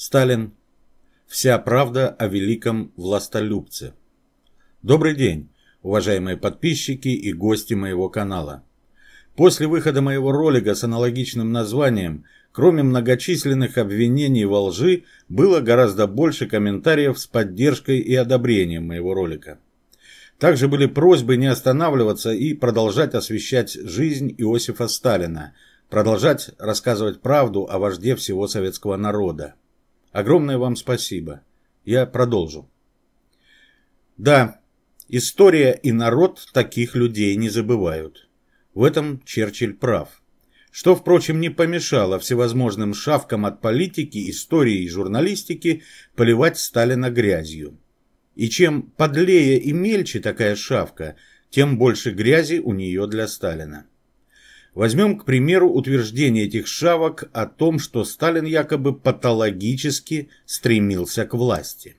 Сталин. Вся правда о великом властолюбце. Добрый день, уважаемые подписчики и гости моего канала. После выхода моего ролика с аналогичным названием, кроме многочисленных обвинений во лжи, было гораздо больше комментариев с поддержкой и одобрением моего ролика. Также были просьбы не останавливаться и продолжать освещать жизнь Иосифа Сталина, продолжать рассказывать правду о вожде всего советского народа. Огромное вам спасибо. Я продолжу. Да, история и народ таких людей не забывают. В этом Черчилль прав. Что, впрочем, не помешало всевозможным шавкам от политики, истории и журналистики поливать Сталина грязью. И чем подлее и мельче такая шавка, тем больше грязи у нее для Сталина. Возьмем, к примеру, утверждение этих шавок о том, что Сталин якобы патологически стремился к власти.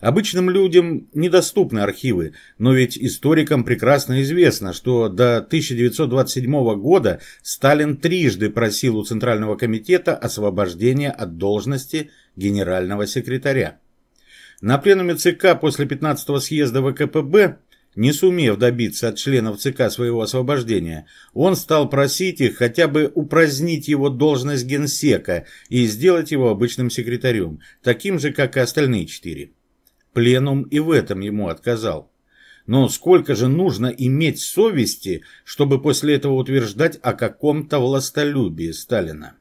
Обычным людям недоступны архивы, но ведь историкам прекрасно известно, что до 1927 года Сталин трижды просил у Центрального комитета освобождения от должности генерального секретаря. На пленуме ЦК после 15-го съезда ВКПБ не сумев добиться от членов ЦК своего освобождения, он стал просить их хотя бы упразднить его должность генсека и сделать его обычным секретарем, таким же, как и остальные четыре. Пленум и в этом ему отказал. Но сколько же нужно иметь совести, чтобы после этого утверждать о каком-то властолюбии Сталина?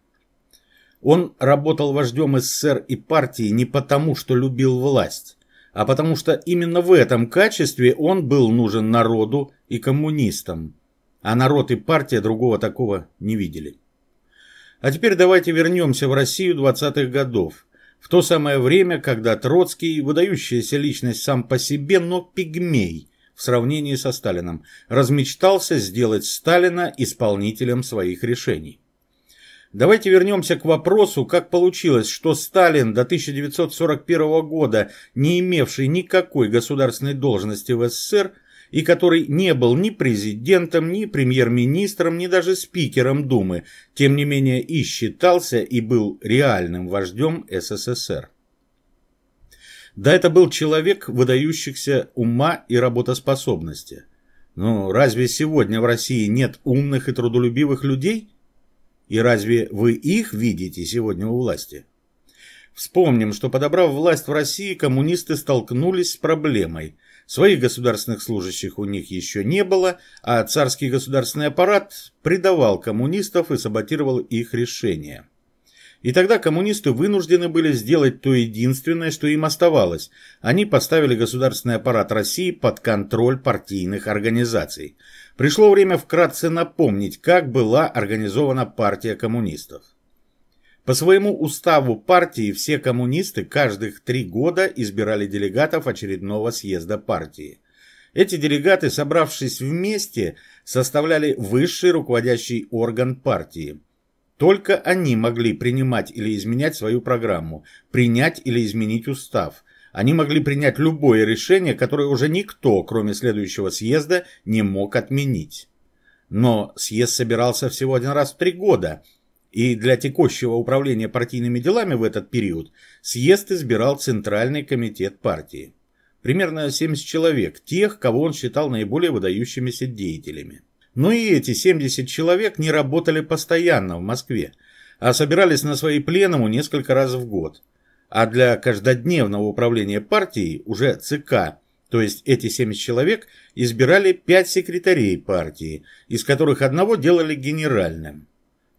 Он работал вождем СССР и партии не потому, что любил власть а потому что именно в этом качестве он был нужен народу и коммунистам. А народ и партия другого такого не видели. А теперь давайте вернемся в Россию 20-х годов, в то самое время, когда Троцкий, выдающаяся личность сам по себе, но пигмей в сравнении со Сталином, размечтался сделать Сталина исполнителем своих решений. Давайте вернемся к вопросу, как получилось, что Сталин до 1941 года, не имевший никакой государственной должности в СССР, и который не был ни президентом, ни премьер-министром, ни даже спикером Думы, тем не менее и считался, и был реальным вождем СССР. Да, это был человек выдающихся ума и работоспособности. Но разве сегодня в России нет умных и трудолюбивых людей? И разве вы их видите сегодня у власти? Вспомним, что подобрав власть в России, коммунисты столкнулись с проблемой. Своих государственных служащих у них еще не было, а царский государственный аппарат предавал коммунистов и саботировал их решения. И тогда коммунисты вынуждены были сделать то единственное, что им оставалось. Они поставили государственный аппарат России под контроль партийных организаций. Пришло время вкратце напомнить, как была организована партия коммунистов. По своему уставу партии все коммунисты каждых три года избирали делегатов очередного съезда партии. Эти делегаты, собравшись вместе, составляли высший руководящий орган партии. Только они могли принимать или изменять свою программу, принять или изменить устав. Они могли принять любое решение, которое уже никто, кроме следующего съезда, не мог отменить. Но съезд собирался всего один раз в три года, и для текущего управления партийными делами в этот период съезд избирал Центральный комитет партии. Примерно 70 человек, тех, кого он считал наиболее выдающимися деятелями. Но и эти 70 человек не работали постоянно в Москве, а собирались на свои пленуму несколько раз в год. А для каждодневного управления партией уже ЦК, то есть эти 70 человек избирали 5 секретарей партии, из которых одного делали генеральным.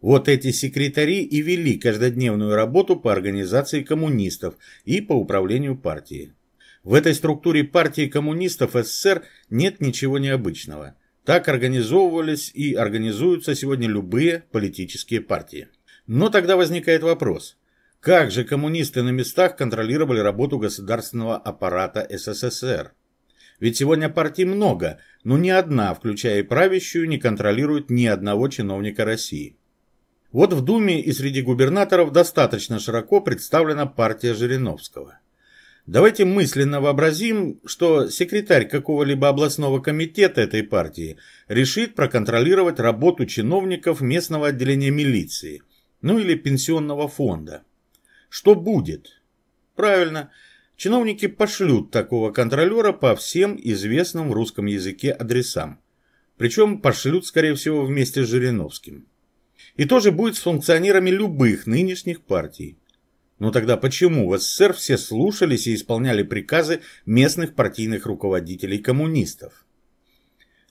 Вот эти секретари и вели каждодневную работу по организации коммунистов и по управлению партией. В этой структуре партии коммунистов СССР нет ничего необычного – так организовывались и организуются сегодня любые политические партии. Но тогда возникает вопрос, как же коммунисты на местах контролировали работу государственного аппарата СССР? Ведь сегодня партий много, но ни одна, включая и правящую, не контролирует ни одного чиновника России. Вот в Думе и среди губернаторов достаточно широко представлена партия Жириновского – Давайте мысленно вообразим, что секретарь какого-либо областного комитета этой партии решит проконтролировать работу чиновников местного отделения милиции, ну или пенсионного фонда. Что будет? Правильно, чиновники пошлют такого контролера по всем известным в русском языке адресам. Причем пошлют, скорее всего, вместе с Жириновским. И тоже будет с функционерами любых нынешних партий. Но ну тогда почему в СССР все слушались и исполняли приказы местных партийных руководителей коммунистов?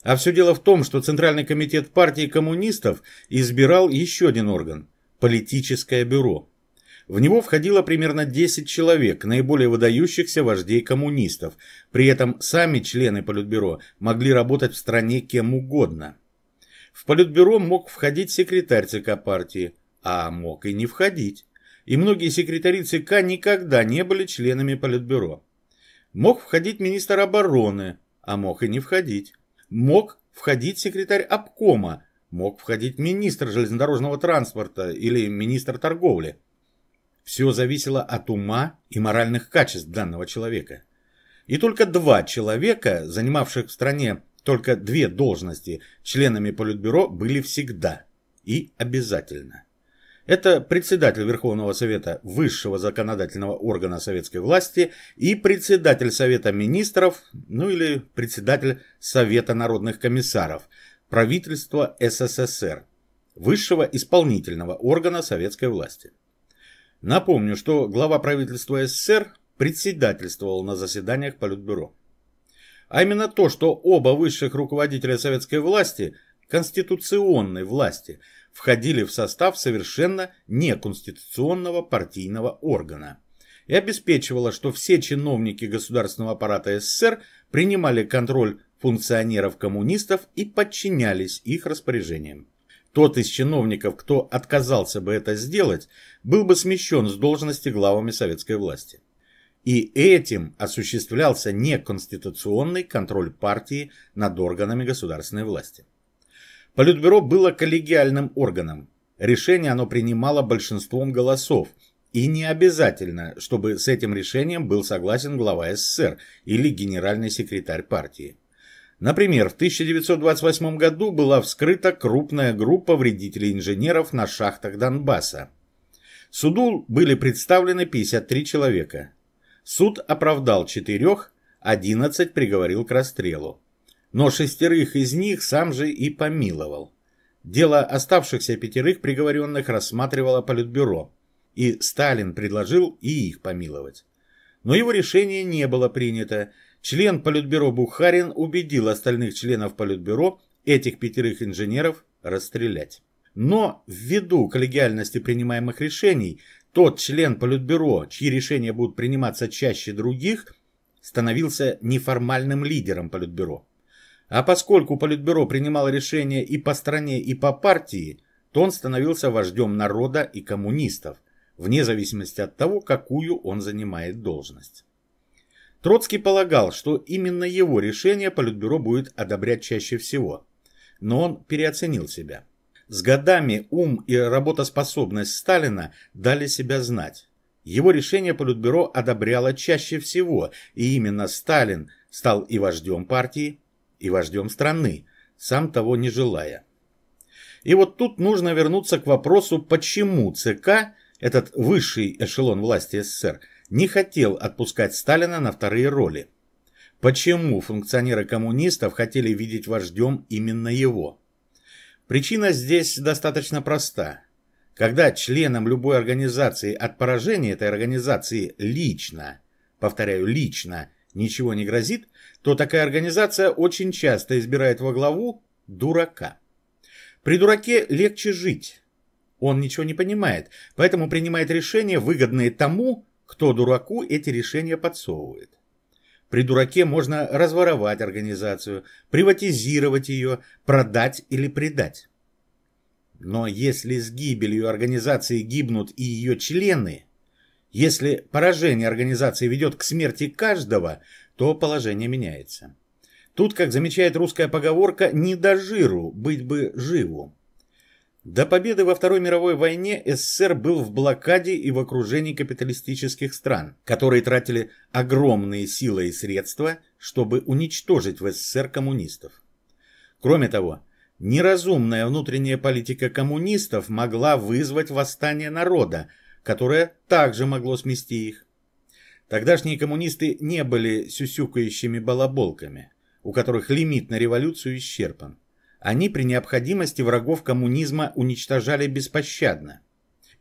А все дело в том, что Центральный комитет партии коммунистов избирал еще один орган – политическое бюро. В него входило примерно 10 человек, наиболее выдающихся вождей коммунистов. При этом сами члены Политбюро могли работать в стране кем угодно. В Политбюро мог входить секретарь ЦК партии, а мог и не входить и многие секретари ЦК никогда не были членами Политбюро. Мог входить министр обороны, а мог и не входить. Мог входить секретарь обкома, мог входить министр железнодорожного транспорта или министр торговли. Все зависело от ума и моральных качеств данного человека. И только два человека, занимавших в стране только две должности, членами Политбюро были всегда и обязательно. Это председатель Верховного Совета высшего законодательного органа советской власти и председатель Совета министров, ну или председатель Совета народных комиссаров правительства СССР, высшего исполнительного органа советской власти. Напомню, что глава правительства СССР председательствовал на заседаниях Политбюро. А именно то, что оба высших руководителя советской власти, конституционной власти, входили в состав совершенно неконституционного партийного органа и обеспечивала, что все чиновники государственного аппарата СССР принимали контроль функционеров-коммунистов и подчинялись их распоряжениям. Тот из чиновников, кто отказался бы это сделать, был бы смещен с должности главами советской власти. И этим осуществлялся неконституционный контроль партии над органами государственной власти. Политбюро было коллегиальным органом. Решение оно принимало большинством голосов. И не обязательно, чтобы с этим решением был согласен глава СССР или генеральный секретарь партии. Например, в 1928 году была вскрыта крупная группа вредителей-инженеров на шахтах Донбасса. Суду были представлены 53 человека. Суд оправдал четырех, 11 приговорил к расстрелу но шестерых из них сам же и помиловал. Дело оставшихся пятерых приговоренных рассматривало Политбюро, и Сталин предложил и их помиловать. Но его решение не было принято. Член Политбюро Бухарин убедил остальных членов Политбюро этих пятерых инженеров расстрелять. Но ввиду коллегиальности принимаемых решений, тот член Политбюро, чьи решения будут приниматься чаще других, становился неформальным лидером Политбюро. А поскольку Политбюро принимало решения и по стране, и по партии, то он становился вождем народа и коммунистов, вне зависимости от того, какую он занимает должность. Троцкий полагал, что именно его решение Политбюро будет одобрять чаще всего, но он переоценил себя. С годами ум и работоспособность Сталина дали себя знать. Его решение Политбюро одобряло чаще всего, и именно Сталин стал и вождем партии, и вождем страны, сам того не желая. И вот тут нужно вернуться к вопросу, почему ЦК, этот высший эшелон власти СССР, не хотел отпускать Сталина на вторые роли. Почему функционеры коммунистов хотели видеть вождем именно его? Причина здесь достаточно проста. Когда членам любой организации от поражения этой организации лично, повторяю, лично, ничего не грозит, то такая организация очень часто избирает во главу дурака. При дураке легче жить. Он ничего не понимает, поэтому принимает решения, выгодные тому, кто дураку эти решения подсовывает. При дураке можно разворовать организацию, приватизировать ее, продать или предать. Но если с гибелью организации гибнут и ее члены, если поражение организации ведет к смерти каждого, то положение меняется. Тут, как замечает русская поговорка, не до жиру, быть бы живу. До победы во Второй мировой войне СССР был в блокаде и в окружении капиталистических стран, которые тратили огромные силы и средства, чтобы уничтожить в СССР коммунистов. Кроме того, неразумная внутренняя политика коммунистов могла вызвать восстание народа – которое также могло смести их. Тогдашние коммунисты не были сюсюкающими балаболками, у которых лимит на революцию исчерпан. Они при необходимости врагов коммунизма уничтожали беспощадно.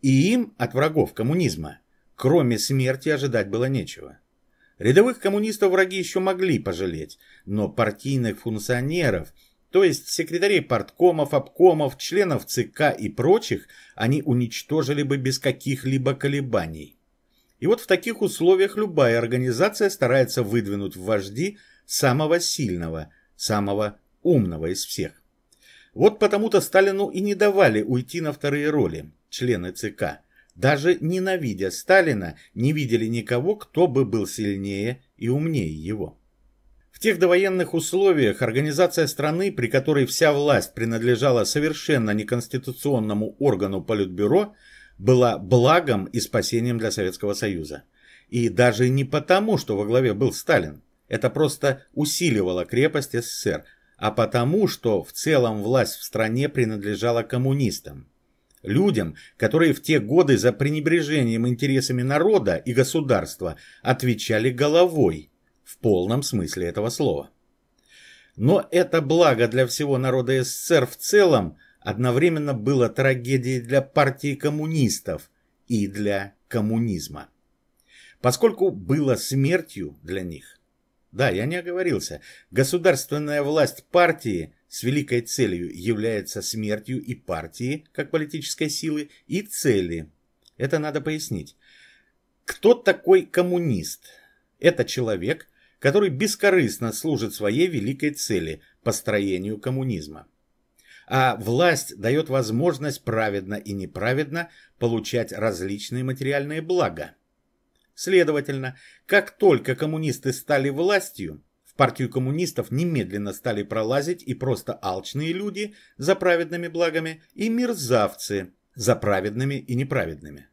И им от врагов коммунизма, кроме смерти, ожидать было нечего. Рядовых коммунистов враги еще могли пожалеть, но партийных функционеров – то есть секретарей парткомов, обкомов, членов ЦК и прочих, они уничтожили бы без каких-либо колебаний. И вот в таких условиях любая организация старается выдвинуть в вожди самого сильного, самого умного из всех. Вот потому-то Сталину и не давали уйти на вторые роли члены ЦК. Даже ненавидя Сталина, не видели никого, кто бы был сильнее и умнее его. В тех довоенных условиях организация страны, при которой вся власть принадлежала совершенно неконституционному органу Политбюро, была благом и спасением для Советского Союза. И даже не потому, что во главе был Сталин. Это просто усиливало крепость СССР, а потому, что в целом власть в стране принадлежала коммунистам. Людям, которые в те годы за пренебрежением интересами народа и государства отвечали головой – в полном смысле этого слова. Но это благо для всего народа СССР в целом одновременно было трагедией для партии коммунистов и для коммунизма. Поскольку было смертью для них. Да, я не оговорился. Государственная власть партии с великой целью является смертью и партии, как политической силы, и цели. Это надо пояснить. Кто такой коммунист? Это человек, который бескорыстно служит своей великой цели – построению коммунизма. А власть дает возможность праведно и неправедно получать различные материальные блага. Следовательно, как только коммунисты стали властью, в партию коммунистов немедленно стали пролазить и просто алчные люди за праведными благами и мерзавцы за праведными и неправедными.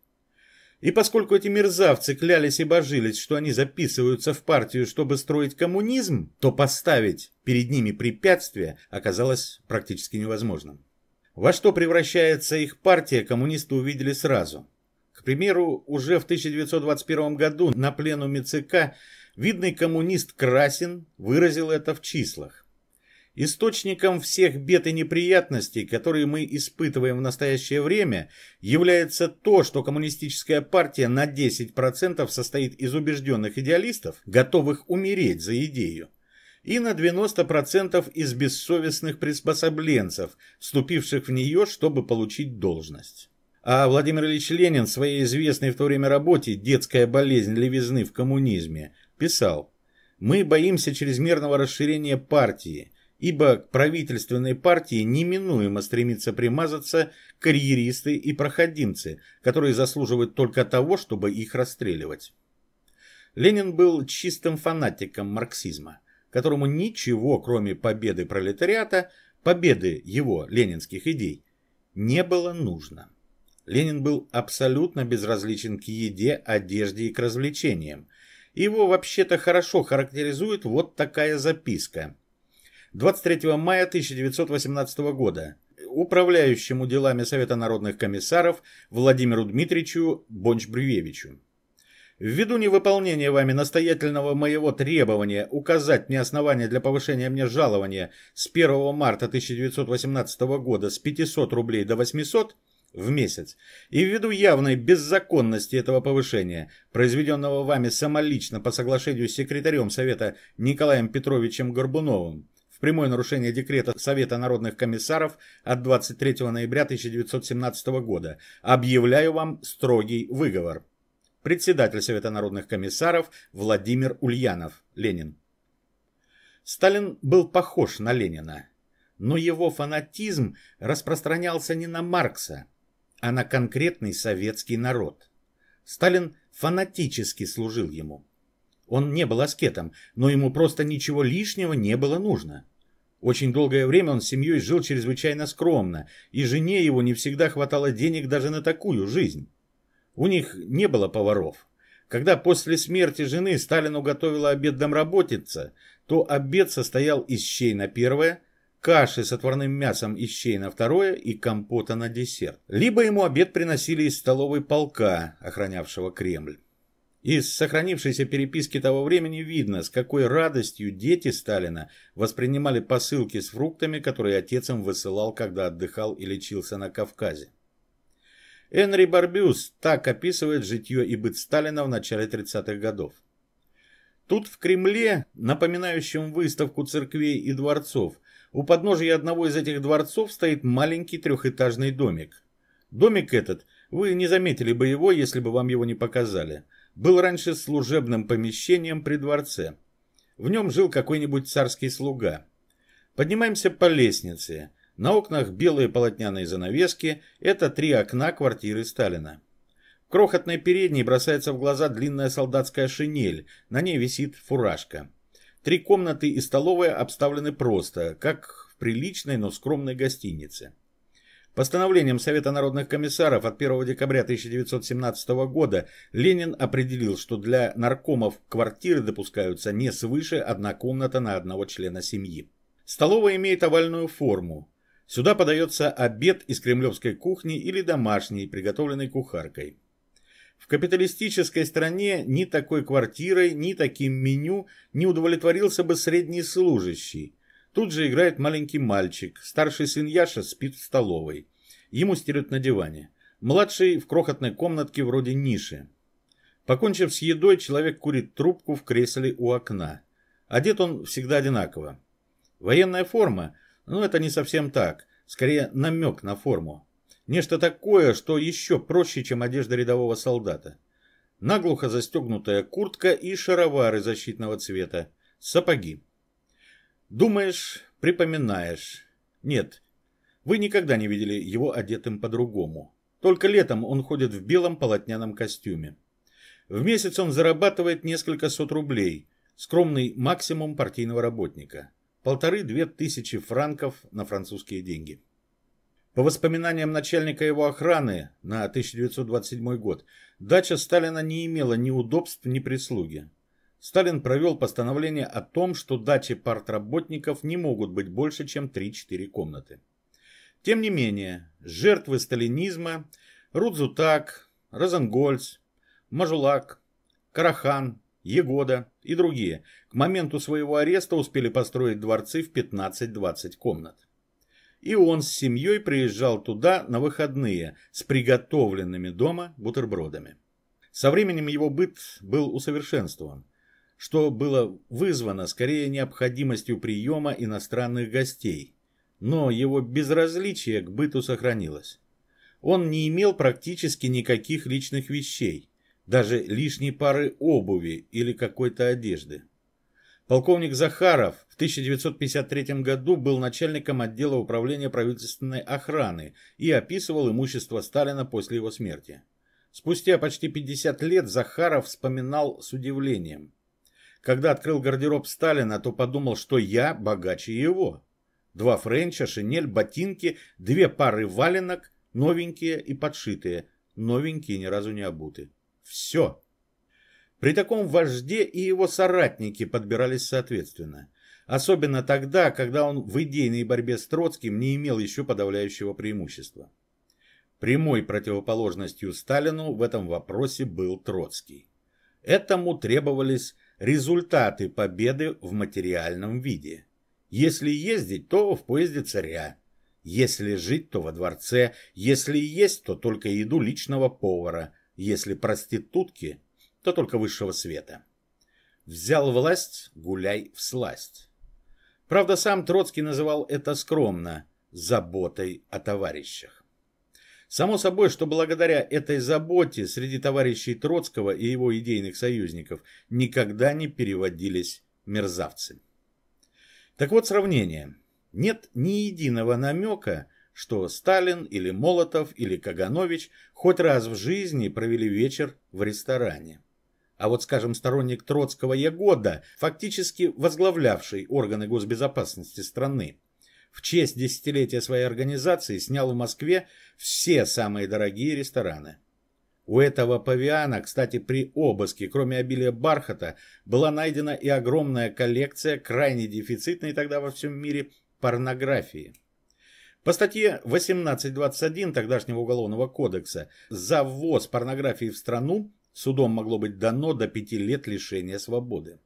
И поскольку эти мерзавцы клялись и божились, что они записываются в партию, чтобы строить коммунизм, то поставить перед ними препятствие оказалось практически невозможным. Во что превращается их партия, коммунисты увидели сразу. К примеру, уже в 1921 году на пленуме ЦК видный коммунист Красин выразил это в числах. Источником всех бед и неприятностей, которые мы испытываем в настоящее время, является то, что коммунистическая партия на 10% состоит из убежденных идеалистов, готовых умереть за идею, и на 90% из бессовестных приспособленцев, вступивших в нее, чтобы получить должность. А Владимир Ильич Ленин в своей известной в то время работе «Детская болезнь левизны в коммунизме» писал «Мы боимся чрезмерного расширения партии – ибо к правительственной партии неминуемо стремится примазаться карьеристы и проходимцы, которые заслуживают только того, чтобы их расстреливать. Ленин был чистым фанатиком марксизма, которому ничего, кроме победы пролетариата, победы его ленинских идей, не было нужно. Ленин был абсолютно безразличен к еде, одежде и к развлечениям. Его вообще-то хорошо характеризует вот такая записка – 23 мая 1918 года управляющему делами Совета народных комиссаров Владимиру Дмитриевичу Бонч-Брюевичу. Ввиду невыполнения вами настоятельного моего требования указать мне основания для повышения мне жалования с 1 марта 1918 года с 500 рублей до 800 в месяц, и ввиду явной беззаконности этого повышения, произведенного вами самолично по соглашению с секретарем Совета Николаем Петровичем Горбуновым, прямое нарушение декрета Совета народных комиссаров от 23 ноября 1917 года. Объявляю вам строгий выговор. Председатель Совета народных комиссаров Владимир Ульянов, Ленин. Сталин был похож на Ленина, но его фанатизм распространялся не на Маркса, а на конкретный советский народ. Сталин фанатически служил ему. Он не был аскетом, но ему просто ничего лишнего не было нужно. Очень долгое время он с семьей жил чрезвычайно скромно, и жене его не всегда хватало денег даже на такую жизнь. У них не было поваров. Когда после смерти жены Сталину готовила обед домработница, то обед состоял из щей на первое, каши с отварным мясом и щей на второе и компота на десерт. Либо ему обед приносили из столовой полка, охранявшего Кремль. Из сохранившейся переписки того времени видно, с какой радостью дети Сталина воспринимали посылки с фруктами, которые отец им высылал, когда отдыхал и лечился на Кавказе. Энри Барбюс так описывает житье и быт Сталина в начале 30-х годов. Тут в Кремле, напоминающем выставку церквей и дворцов, у подножия одного из этих дворцов стоит маленький трехэтажный домик. Домик этот, вы не заметили бы его, если бы вам его не показали был раньше служебным помещением при дворце. В нем жил какой-нибудь царский слуга. Поднимаемся по лестнице. На окнах белые полотняные занавески – это три окна квартиры Сталина. В крохотной передней бросается в глаза длинная солдатская шинель, на ней висит фуражка. Три комнаты и столовая обставлены просто, как в приличной, но скромной гостинице. Постановлением Совета народных комиссаров от 1 декабря 1917 года Ленин определил, что для наркомов квартиры допускаются не свыше одна комната на одного члена семьи. Столовая имеет овальную форму. Сюда подается обед из кремлевской кухни или домашней, приготовленной кухаркой. В капиталистической стране ни такой квартирой, ни таким меню не удовлетворился бы средний служащий – Тут же играет маленький мальчик. Старший сын Яша спит в столовой. Ему стерют на диване. Младший в крохотной комнатке вроде ниши. Покончив с едой, человек курит трубку в кресле у окна. Одет он всегда одинаково. Военная форма, ну это не совсем так, скорее намек на форму. Нечто такое, что еще проще, чем одежда рядового солдата. Наглухо застегнутая куртка и шаровары защитного цвета, сапоги. Думаешь, припоминаешь. Нет, вы никогда не видели его одетым по-другому. Только летом он ходит в белом полотняном костюме. В месяц он зарабатывает несколько сот рублей, скромный максимум партийного работника. Полторы-две тысячи франков на французские деньги. По воспоминаниям начальника его охраны на 1927 год, дача Сталина не имела ни удобств, ни прислуги. Сталин провел постановление о том, что дачи партработников не могут быть больше, чем 3-4 комнаты. Тем не менее, жертвы сталинизма Рудзутак, Розенгольц, Мажулак, Карахан, Егода и другие к моменту своего ареста успели построить дворцы в 15-20 комнат. И он с семьей приезжал туда на выходные с приготовленными дома бутербродами. Со временем его быт был усовершенствован что было вызвано скорее необходимостью приема иностранных гостей, но его безразличие к быту сохранилось. Он не имел практически никаких личных вещей, даже лишней пары обуви или какой-то одежды. Полковник Захаров в 1953 году был начальником отдела управления правительственной охраны и описывал имущество Сталина после его смерти. Спустя почти 50 лет Захаров вспоминал с удивлением. Когда открыл гардероб Сталина, то подумал, что я богаче его. Два френча, шинель, ботинки, две пары валенок, новенькие и подшитые, новенькие ни разу не обуты. Все. При таком вожде и его соратники подбирались соответственно. Особенно тогда, когда он в идейной борьбе с Троцким не имел еще подавляющего преимущества. Прямой противоположностью Сталину в этом вопросе был Троцкий. Этому требовались результаты победы в материальном виде. Если ездить, то в поезде царя. Если жить, то во дворце. Если есть, то только еду личного повара. Если проститутки, то только высшего света. Взял власть, гуляй в сласть. Правда, сам Троцкий называл это скромно – заботой о товарищах. Само собой, что благодаря этой заботе среди товарищей Троцкого и его идейных союзников никогда не переводились мерзавцы. Так вот сравнение. Нет ни единого намека, что Сталин или Молотов или Каганович хоть раз в жизни провели вечер в ресторане. А вот, скажем, сторонник Троцкого Ягода, фактически возглавлявший органы госбезопасности страны, в честь десятилетия своей организации снял в Москве все самые дорогие рестораны. У этого павиана, кстати, при обыске, кроме обилия бархата, была найдена и огромная коллекция крайне дефицитной тогда во всем мире порнографии. По статье 18.21 тогдашнего Уголовного кодекса за ввоз порнографии в страну судом могло быть дано до пяти лет лишения свободы.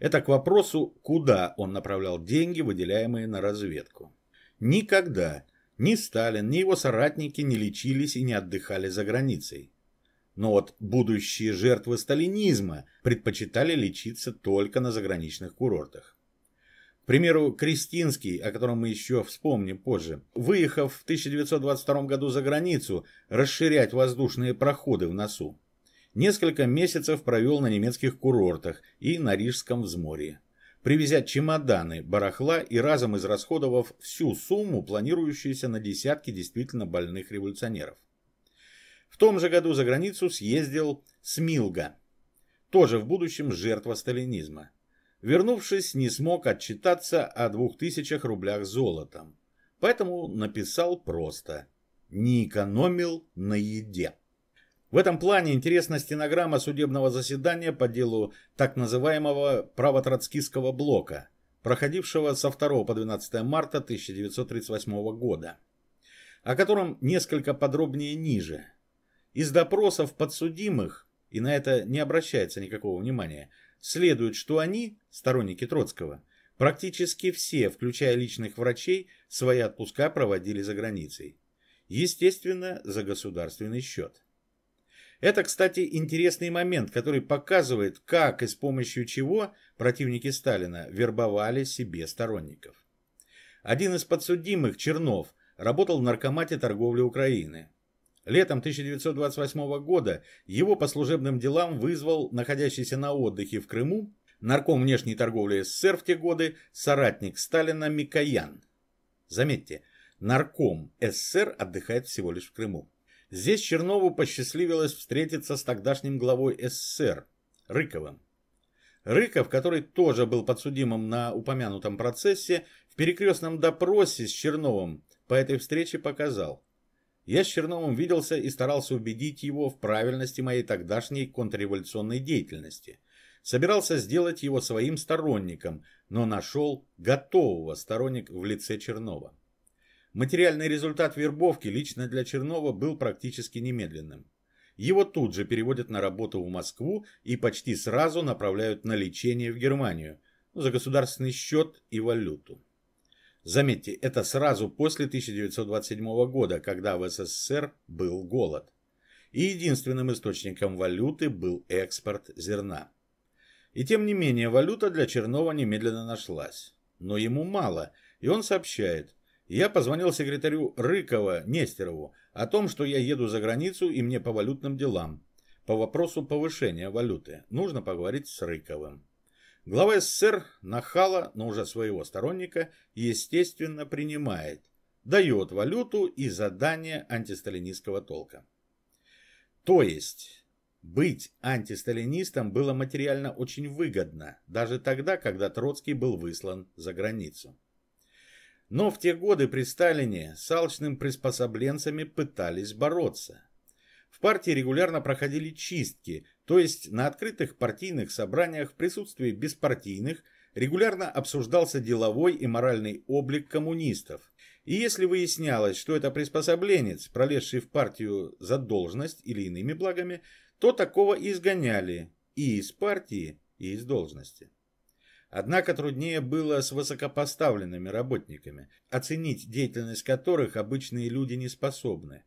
Это к вопросу, куда он направлял деньги, выделяемые на разведку. Никогда ни Сталин, ни его соратники не лечились и не отдыхали за границей. Но вот будущие жертвы сталинизма предпочитали лечиться только на заграничных курортах. К примеру, Кристинский, о котором мы еще вспомним позже, выехав в 1922 году за границу, расширять воздушные проходы в носу. Несколько месяцев провел на немецких курортах и на Рижском взморье. Привезя чемоданы, барахла и разом израсходовав всю сумму, планирующуюся на десятки действительно больных революционеров. В том же году за границу съездил Смилга, тоже в будущем жертва сталинизма. Вернувшись, не смог отчитаться о двух тысячах рублях золотом, поэтому написал просто «не экономил на еде». В этом плане интересна стенограмма судебного заседания по делу так называемого правотроцкистского блока, проходившего со 2 по 12 марта 1938 года, о котором несколько подробнее ниже. Из допросов подсудимых, и на это не обращается никакого внимания, следует, что они, сторонники Троцкого, практически все, включая личных врачей, свои отпуска проводили за границей. Естественно, за государственный счет. Это, кстати, интересный момент, который показывает, как и с помощью чего противники Сталина вербовали себе сторонников. Один из подсудимых, Чернов, работал в наркомате торговли Украины. Летом 1928 года его по служебным делам вызвал находящийся на отдыхе в Крыму нарком внешней торговли СССР в те годы соратник Сталина Микоян. Заметьте, нарком СССР отдыхает всего лишь в Крыму. Здесь Чернову посчастливилось встретиться с тогдашним главой СССР Рыковым. Рыков, который тоже был подсудимым на упомянутом процессе, в перекрестном допросе с Черновым по этой встрече показал. Я с Черновым виделся и старался убедить его в правильности моей тогдашней контрреволюционной деятельности. Собирался сделать его своим сторонником, но нашел готового сторонника в лице Чернова. Материальный результат вербовки лично для Чернова был практически немедленным. Его тут же переводят на работу в Москву и почти сразу направляют на лечение в Германию за государственный счет и валюту. Заметьте, это сразу после 1927 года, когда в СССР был голод. И единственным источником валюты был экспорт зерна. И тем не менее, валюта для Чернова немедленно нашлась. Но ему мало, и он сообщает – я позвонил секретарю Рыкова Нестерову о том, что я еду за границу и мне по валютным делам. По вопросу повышения валюты нужно поговорить с Рыковым. Глава СССР нахала, но уже своего сторонника, естественно, принимает. Дает валюту и задание антисталинистского толка. То есть, быть антисталинистом было материально очень выгодно, даже тогда, когда Троцкий был выслан за границу. Но в те годы при Сталине с алчным приспособленцами пытались бороться. В партии регулярно проходили чистки, то есть на открытых партийных собраниях в присутствии беспартийных регулярно обсуждался деловой и моральный облик коммунистов. И если выяснялось, что это приспособленец, пролезший в партию за должность или иными благами, то такого изгоняли и из партии, и из должности. Однако труднее было с высокопоставленными работниками, оценить деятельность которых обычные люди не способны.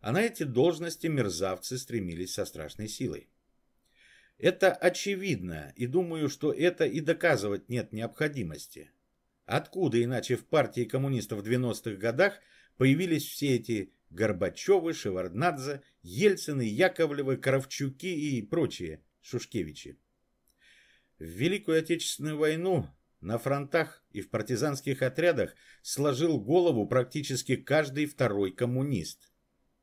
А на эти должности мерзавцы стремились со страшной силой. Это очевидно, и думаю, что это и доказывать нет необходимости. Откуда иначе в партии коммунистов в 90-х годах появились все эти Горбачевы, Шеварднадзе, Ельцины, Яковлевы, Кравчуки и прочие Шушкевичи? В Великую Отечественную войну на фронтах и в партизанских отрядах сложил голову практически каждый второй коммунист.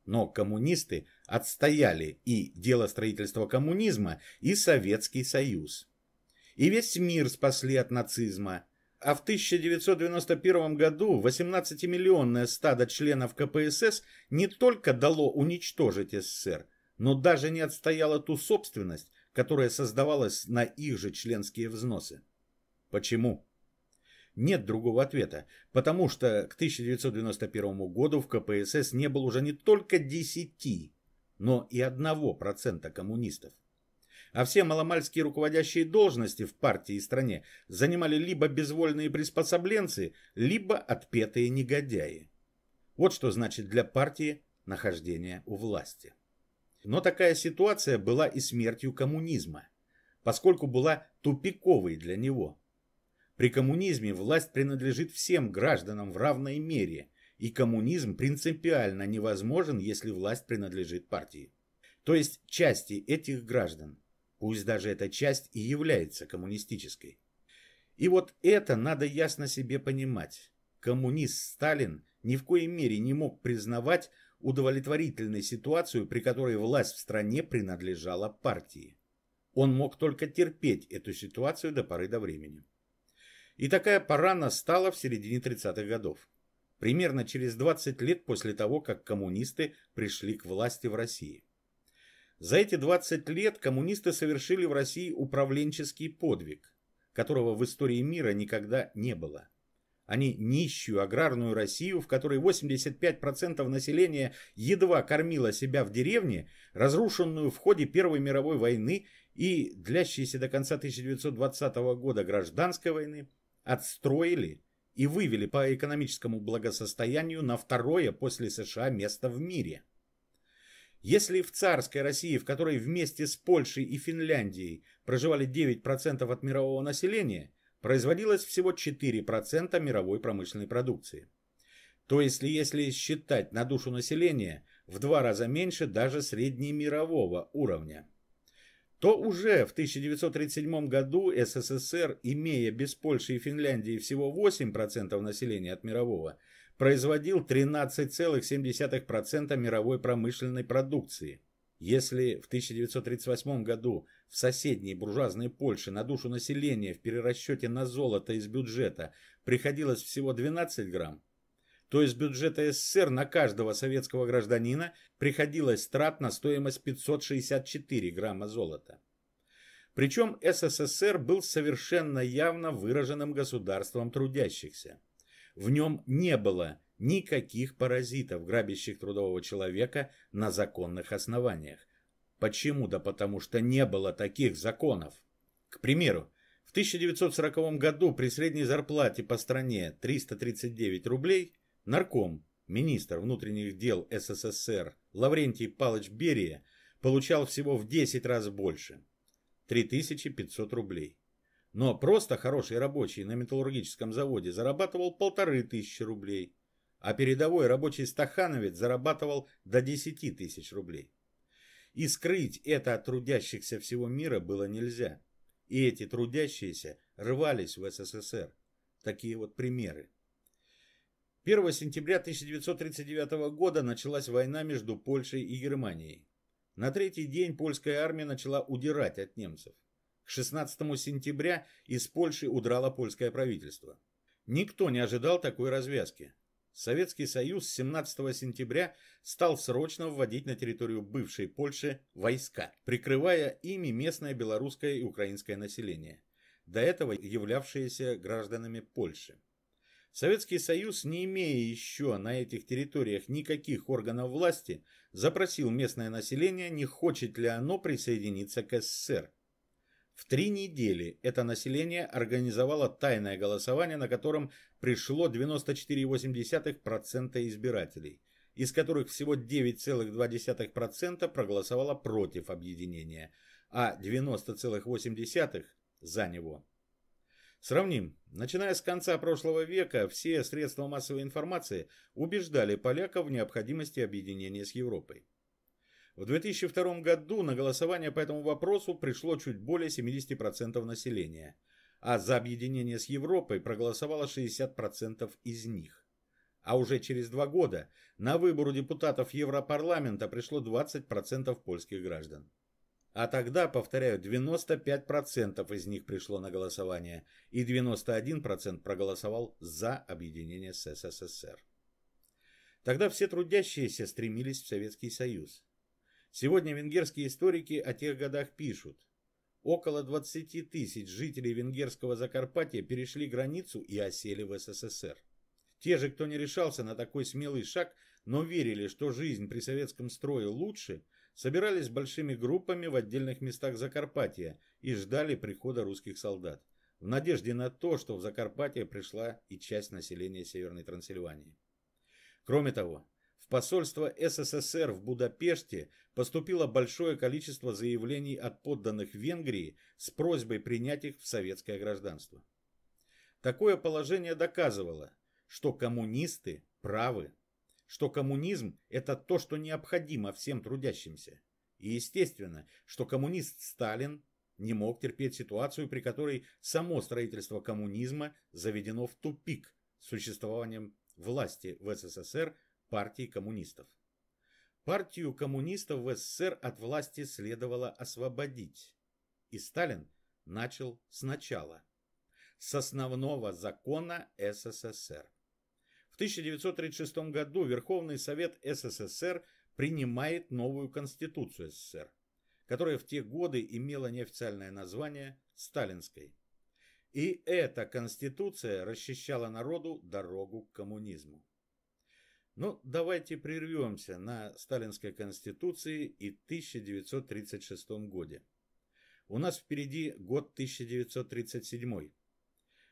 Но коммунисты отстояли и дело строительства коммунизма, и Советский Союз. И весь мир спасли от нацизма. А в 1991 году 18-миллионное стадо членов КПСС не только дало уничтожить СССР, но даже не отстояло ту собственность, которая создавалась на их же членские взносы. Почему? Нет другого ответа, потому что к 1991 году в КПСС не было уже не только 10, но и 1% коммунистов. А все маломальские руководящие должности в партии и стране занимали либо безвольные приспособленцы, либо отпетые негодяи. Вот что значит для партии нахождение у власти. Но такая ситуация была и смертью коммунизма, поскольку была тупиковой для него. При коммунизме власть принадлежит всем гражданам в равной мере, и коммунизм принципиально невозможен, если власть принадлежит партии. То есть части этих граждан, пусть даже эта часть и является коммунистической. И вот это надо ясно себе понимать. Коммунист Сталин ни в коей мере не мог признавать, удовлетворительной ситуацию, при которой власть в стране принадлежала партии. Он мог только терпеть эту ситуацию до поры до времени. И такая пора настала в середине 30-х годов, примерно через 20 лет после того, как коммунисты пришли к власти в России. За эти 20 лет коммунисты совершили в России управленческий подвиг, которого в истории мира никогда не было. Они а нищую аграрную Россию, в которой 85% населения едва кормило себя в деревне, разрушенную в ходе Первой мировой войны и длящейся до конца 1920 года гражданской войны, отстроили и вывели по экономическому благосостоянию на второе после США место в мире. Если в царской России, в которой вместе с Польшей и Финляндией проживали 9% от мирового населения – производилось всего 4% мировой промышленной продукции. То есть, если считать на душу населения, в два раза меньше даже среднемирового уровня. То уже в 1937 году СССР, имея без Польши и Финляндии всего 8% населения от мирового, производил 13,7% мировой промышленной продукции – если в 1938 году в соседней буржуазной Польше на душу населения в перерасчете на золото из бюджета приходилось всего 12 грамм, то из бюджета СССР на каждого советского гражданина приходилось трат на стоимость 564 грамма золота. Причем СССР был совершенно явно выраженным государством трудящихся. В нем не было никаких паразитов, грабящих трудового человека на законных основаниях. Почему? Да потому что не было таких законов. К примеру, в 1940 году при средней зарплате по стране 339 рублей нарком, министр внутренних дел СССР Лаврентий Палыч Берия получал всего в 10 раз больше – 3500 рублей. Но просто хороший рабочий на металлургическом заводе зарабатывал полторы тысячи рублей – а передовой рабочий стахановец зарабатывал до 10 тысяч рублей. И скрыть это от трудящихся всего мира было нельзя. И эти трудящиеся рвались в СССР. Такие вот примеры. 1 сентября 1939 года началась война между Польшей и Германией. На третий день польская армия начала удирать от немцев. К 16 сентября из Польши удрало польское правительство. Никто не ожидал такой развязки. Советский Союз 17 сентября стал срочно вводить на территорию бывшей Польши войска, прикрывая ими местное белорусское и украинское население, до этого являвшееся гражданами Польши. Советский Союз, не имея еще на этих территориях никаких органов власти, запросил местное население, не хочет ли оно присоединиться к СССР. В три недели это население организовало тайное голосование, на котором пришло 94,8% избирателей, из которых всего 9,2% проголосовало против объединения, а 90,8% за него. Сравним. Начиная с конца прошлого века, все средства массовой информации убеждали поляков в необходимости объединения с Европой. В 2002 году на голосование по этому вопросу пришло чуть более 70% населения, а за объединение с Европой проголосовало 60% из них. А уже через два года на выбору депутатов Европарламента пришло 20% польских граждан. А тогда, повторяю, 95% из них пришло на голосование, и 91% проголосовал за объединение с СССР. Тогда все трудящиеся стремились в Советский Союз. Сегодня венгерские историки о тех годах пишут. Около 20 тысяч жителей венгерского Закарпатья перешли границу и осели в СССР. Те же, кто не решался на такой смелый шаг, но верили, что жизнь при советском строе лучше, собирались большими группами в отдельных местах Закарпатья и ждали прихода русских солдат, в надежде на то, что в Закарпатье пришла и часть населения Северной Трансильвании. Кроме того, посольство СССР в Будапеште поступило большое количество заявлений от подданных Венгрии с просьбой принять их в советское гражданство. Такое положение доказывало, что коммунисты правы, что коммунизм – это то, что необходимо всем трудящимся. И естественно, что коммунист Сталин не мог терпеть ситуацию, при которой само строительство коммунизма заведено в тупик существованием власти в СССР партии коммунистов. Партию коммунистов в СССР от власти следовало освободить. И Сталин начал сначала. С основного закона СССР. В 1936 году Верховный Совет СССР принимает новую Конституцию СССР, которая в те годы имела неофициальное название «Сталинской». И эта Конституция расчищала народу дорогу к коммунизму. Но ну, давайте прервемся на Сталинской Конституции и 1936 годе. У нас впереди год 1937.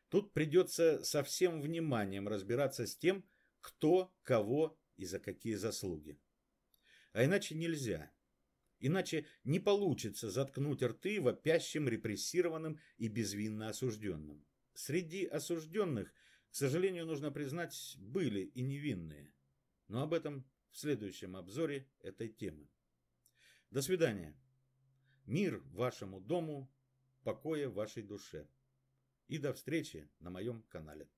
Тут придется со всем вниманием разбираться с тем, кто, кого и за какие заслуги. А иначе нельзя. Иначе не получится заткнуть рты вопящим, репрессированным и безвинно осужденным. Среди осужденных, к сожалению, нужно признать, были и невинные – но об этом в следующем обзоре этой темы. До свидания. Мир вашему дому, покоя вашей душе. И до встречи на моем канале.